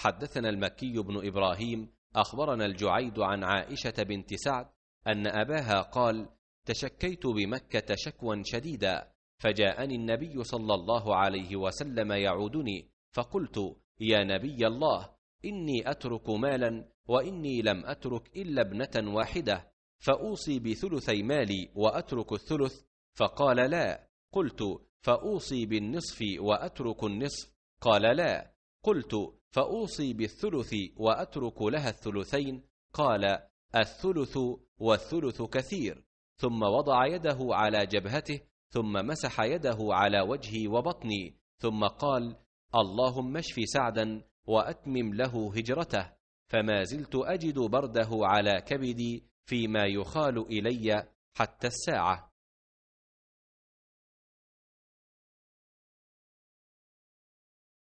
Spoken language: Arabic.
حدثنا المكي بن إبراهيم أخبرنا الجعيد عن عائشة بنت سعد أن أباها قال: تشكيت بمكة شكوى شديدا، فجاءني النبي صلى الله عليه وسلم يعودني، فقلت: يا نبي الله، إني أترك مالا وإني لم أترك إلا ابنة واحدة، فأوصي بثلثي مالي وأترك الثلث، فقال: لا، قلت: فأوصي بالنصف وأترك النصف، قال: لا، قلت فأوصي بالثلث وأترك لها الثلثين قال الثلث والثلث كثير ثم وضع يده على جبهته ثم مسح يده على وجهي وبطني ثم قال اللهم اشف سعدا واتمم له هجرته فما زلت اجد برده على كبدي فيما يخال الي حتى الساعه